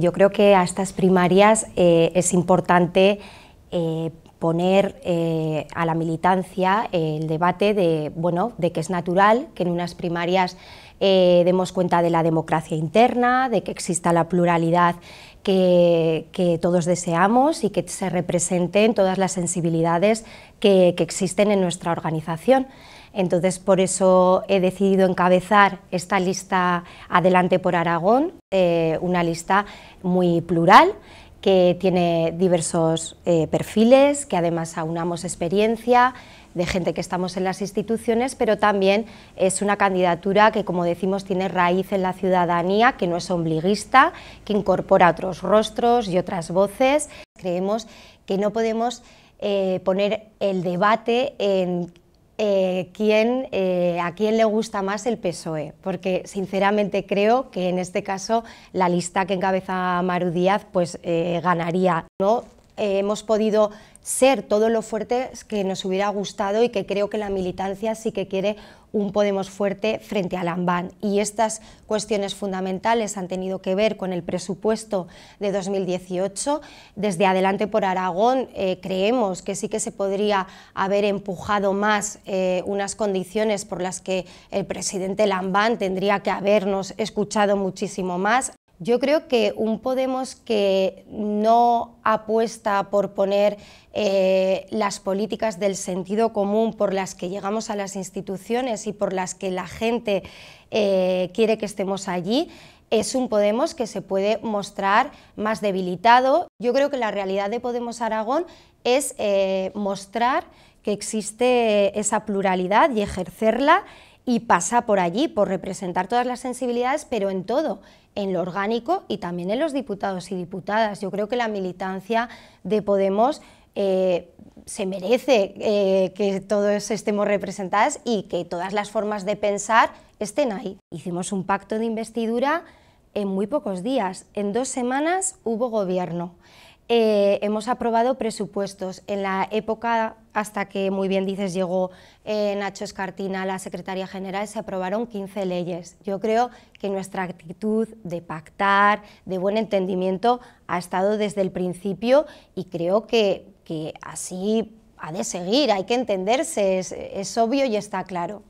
Yo creo que a estas primarias eh, es importante eh, poner eh, a la militancia el debate de, bueno, de que es natural que en unas primarias eh, demos cuenta de la democracia interna, de que exista la pluralidad que, todos deseamos y que se representen todas las sensibilidades que, que existen en nuestra organización. Entonces, por eso he decidido encabezar esta lista Adelante por Aragón, eh, una lista muy plural que tiene diversos eh, perfiles, que además aunamos experiencia de gente que estamos en las instituciones, pero también es una candidatura que, como decimos, tiene raíz en la ciudadanía, que no es ombliguista, que incorpora otros rostros y otras voces. Creemos que no podemos eh, poner el debate en eh, quién, eh, a quién le gusta más el PSOE, porque sinceramente creo que en este caso la lista que encabeza Maru Díaz pues, eh, ganaría. ¿no? Eh, hemos podido ser todo lo fuertes que nos hubiera gustado y que creo que la militancia sí que quiere un Podemos fuerte frente a AMBAN. Y estas cuestiones fundamentales han tenido que ver con el presupuesto de 2018. Desde Adelante por Aragón eh, creemos que sí que se podría haber empujado más eh, unas condiciones por las que el presidente Lambán tendría que habernos escuchado muchísimo más. Yo creo que un Podemos que no apuesta por poner eh, las políticas del sentido común por las que llegamos a las instituciones y por las que la gente eh, quiere que estemos allí, es un Podemos que se puede mostrar más debilitado. Yo creo que la realidad de Podemos Aragón es eh, mostrar que existe esa pluralidad y ejercerla y pasa por allí, por representar todas las sensibilidades, pero en todo, en lo orgánico y también en los diputados y diputadas. Yo creo que la militancia de Podemos eh, se merece eh, que todos estemos representadas y que todas las formas de pensar estén ahí. Hicimos un pacto de investidura en muy pocos días. En dos semanas hubo gobierno. Eh, hemos aprobado presupuestos. En la época, hasta que muy bien dices, llegó eh, Nacho Escartina, la Secretaría general, se aprobaron 15 leyes. Yo creo que nuestra actitud de pactar, de buen entendimiento, ha estado desde el principio y creo que, así ha de seguir, hay que entenderse, es obvio y está claro.